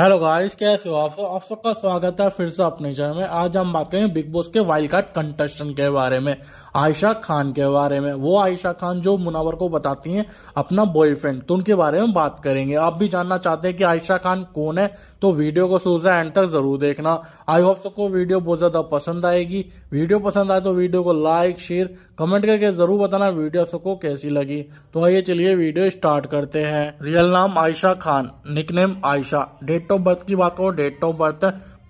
Hello guys कैसे हो आप सब आप सबका स्वागत है फिर से अपने चैनल में आज हम बात करेंगे बिग बॉस के वाइल्ड कार्ड कंटेस्टेंट के बारे में आयशा खान के बारे में वो आयशा खान जो मुनावर को बताती हैं अपना बॉयफ्रेंड तो उनके बारे में बात करेंगे आप भी जानना चाहते हैं कि आयशा खान कौन है तो वीडियो को शुरू से एंड तक जरूर देखना आई होप सबको वीडियो बहुत ज़्यादा पसंद आएगी वीडियो पसंद आए तो वीडियो को लाइक शेयर कमेंट करके जरूर बताना वीडियो सबको कैसी लगी तो आइए चलिए वीडियो स्टार्ट करते हैं रियल नाम Ayesha Khan nickname Ayesha date of birth की बात करो डेट ऑफ बर्थ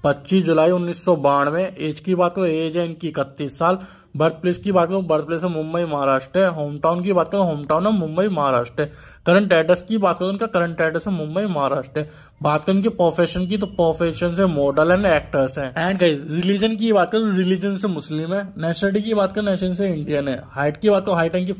पच्चीस जुलाई उन्नीस एज की बात करो एज है इनकी इकतीस साल बर्थ प्लेस की बात करूँ बर्थ प्लेस है मुंबई महाराष्ट्र होम टाउन की बात करूँ होम टाउन है मुंबई महाराष्ट्र करंट एड्रेस की बात करें उनका करंट एड्रेस है मुंबई महाराष्ट्र बात करें उनकी प्रोफेशन की तो प्रोफेशन से मॉडल एंड एक्टर्स हैं एंड गई रिलीजन की बात करें रिलीजन तो से मुस्लिम है नेशनलिटी की बात करें नेशन से इंडियन है हाइट की बात करो हाइट इनकी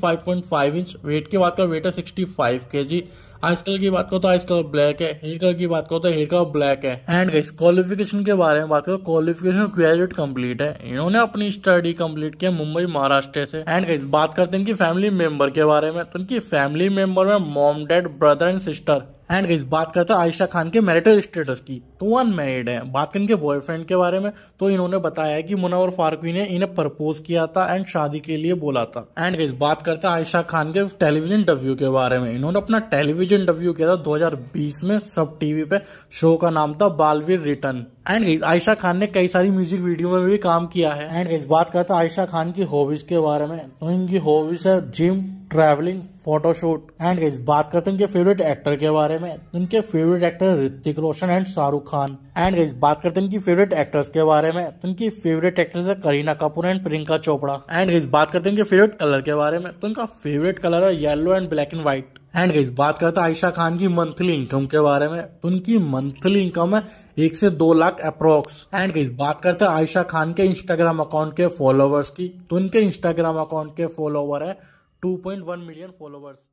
फाइव इंच वेट की बात करो वेट है के जी आइस कलर की बात करो तो आइस कलर ब्लैक है हेयर कलर की बात करो तो हेयर कलर ब्लैक है एंड गाइस क्वालिफिकेशन के बारे में बात करो क्वालिफिकेशन ग्रेजुएट कंप्लीट है इन्होंने अपनी स्टडी कंप्लीट किया मुंबई महाराष्ट्र से एंड गाइस बात करते हैं इनकी फैमिली मेंबर के बारे में तो इनकी फैमिली मेंबर में mom, dad, brother, and sister. And गई बात करते हैं आयशा खान के मैरिटल स्टेटस की तो अनमेरिड है बात करें बॉयफ्रेंड के बारे में तो इन्होंने बताया है कि मुनवर फारूकी ने इन्हें प्रपोज किया था एंड शादी के लिए बोला था एंड गई बात करते हैं आयशा खान के टेलीविजन डब्यू के बारे में इन्होंने अपना टेलीविजन डब्यू किया था दो में सब टीवी पे शो का नाम था बालवीर रिटर्न एंड आयशा खान ने कई सारी म्यूजिक वीडियो में भी काम किया है एंड इस बात करते हैं आयशा खान की हॉबीज के बारे में तो इनकी हॉबीज है जिम ट्रैवलिंग फोटोशूट एंड इस बात करते हैं इनके फेवरेट एक्टर के बारे में बारे में जिनके favourite actor Hrithik Roshan and Shahrukh Khan and guys बात करते हैं इनकी फेवरेट एक्टर्स के बारे में तो इनकी फेवरेट एक्ट्रेस है Kareena Kapoor and Priyanka Chopra and guys बात करते हैं इनके फेवरेट कलर के बारे में तो इनका फेवरेट कलर है yellow and black and white and guys बात करते हैं आयशा खान की मंथली इनकम के बारे में तो उनकी मंथली इनकम है एक से दो लाख अप्रोक्स एंड गाइज बात करते हैं आयशा खान के इंस्टाग्राम अकाउंट के फॉलोवर्स की तो उनके इंस्टाग्राम अकाउंट के फॉलोवर है 2.1 मिलियन फॉलोवर्स